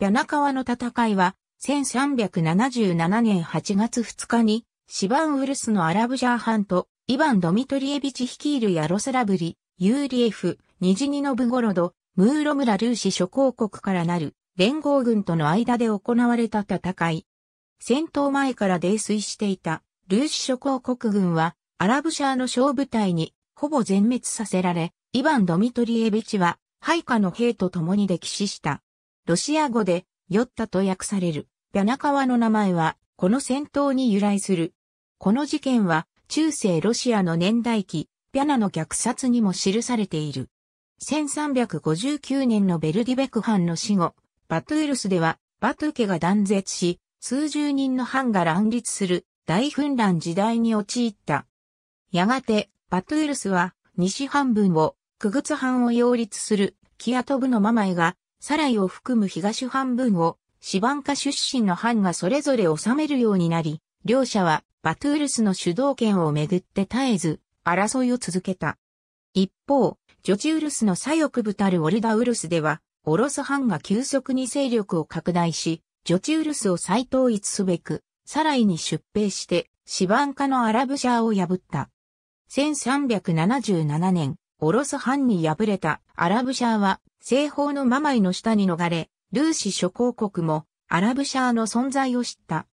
柳川の戦いは、1377年8月2日に、シバンウルスのアラブジャーハンと、イヴァン・ドミトリエビチ率いるヤロスラブリ、ユーリエフ、ニジニノブゴロド、ムーロムラルーシ諸公国からなる連合軍との間で行われた戦い。戦闘前から泥酔していたルーシ諸公国軍はアラブシャーの小部隊にほぼ全滅させられ、イヴァン・ドミトリエビチは配下の兵と共に溺死した。ロシア語で、ヨッタと訳される、ビャナ川の名前は、この戦闘に由来する。この事件は、中世ロシアの年代記、ビャナの虐殺にも記されている。1359年のベルディベク藩の死後、バトゥールスでは、バトゥ家が断絶し、数十人の藩が乱立する大紛乱時代に陥った。やがて、バトゥールスは、西半分を、クグツ藩を擁立する、キアトブのママイが、サライを含む東半分を、シバンカ出身の藩がそれぞれ治めるようになり、両者はバトゥールスの主導権をめぐって絶えず、争いを続けた。一方、ジョチウルスの左翼部たるオルダウルスでは、オロス藩が急速に勢力を拡大し、ジョチウルスを再統一すべく、サライに出兵して、シバンカのアラブシャーを破った。1377年、オロス藩に敗れたアラブシャーは西方のママイの下に逃れ、ルーシ諸公国もアラブシャーの存在を知った。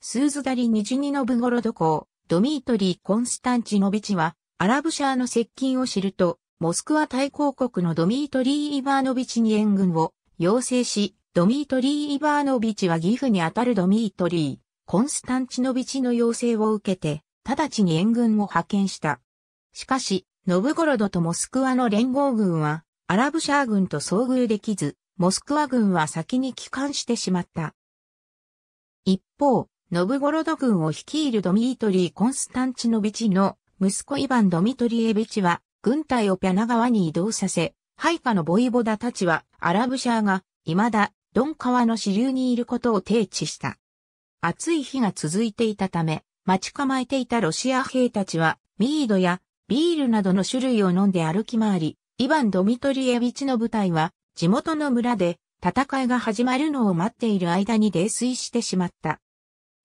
スーズダリ・ニジニノブゴロド公、ドミートリー・コンスタンチノビチは、アラブシャーの接近を知ると、モスクワ大公国のドミートリー・イバーノビチに援軍を要請し、ドミートリー・イバーノビチは義父にあたるドミートリー・コンスタンチノビチの要請を受けて、直ちに援軍を派遣した。しかし、ノブゴロドとモスクワの連合軍は、アラブシャー軍と遭遇できず、モスクワ軍は先に帰還してしまった。一方、ノブゴロド軍を率いるドミートリー・コンスタンチノビチの息子イヴァン・ドミトリエビチは、軍隊をピャナ川に移動させ、配下のボイボダたちは、アラブシャーが、未だ、ドン川の支流にいることを提知した。暑い日が続いていたため、待ち構えていたロシア兵たちは、ミードやビールなどの種類を飲んで歩き回り、イヴァン・ドミトリエビチの部隊は、地元の村で、戦いが始まるのを待っている間に泥酔してしまった。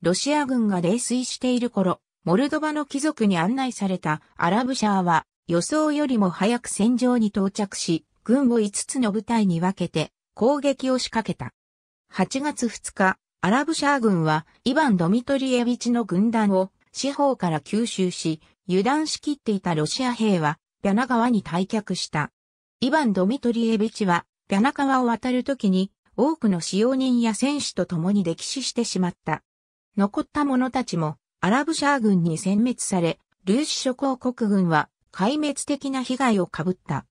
ロシア軍が泥酔している頃、モルドバの貴族に案内されたアラブシャーは予想よりも早く戦場に到着し、軍を5つの部隊に分けて攻撃を仕掛けた。8月2日、アラブシャー軍はイヴァン・ドミトリエビチの軍団を四方から吸収し、油断しきっていたロシア兵はビャナ川に退却した。イヴァン・ドミトリエベチは、ビャナ川を渡るときに、多くの使用人や戦士と共に溺死してしまった。残った者たちも、アラブシャー軍に殲滅され、ルーシ諸公国軍は、壊滅的な被害を被った。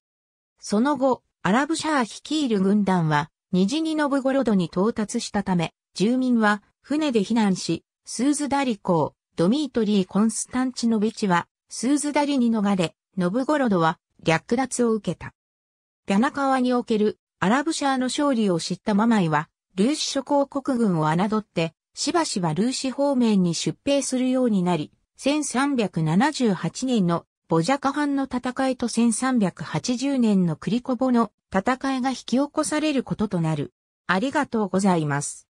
その後、アラブシャー率いる軍団は、ニジニノブゴロドに到達したため、住民は、船で避難し、スーズダリ港、ドミートリー・コンスタンチノビチは、スーズダリに逃れ、ノブゴロドは略奪を受けた。ピャナ川におけるアラブシャーの勝利を知ったママイは、ルーシ諸公国軍を侮って、しばしばルーシ方面に出兵するようになり、1378年のボジャカ藩の戦いと1380年のクリコボの戦いが引き起こされることとなる。ありがとうございます。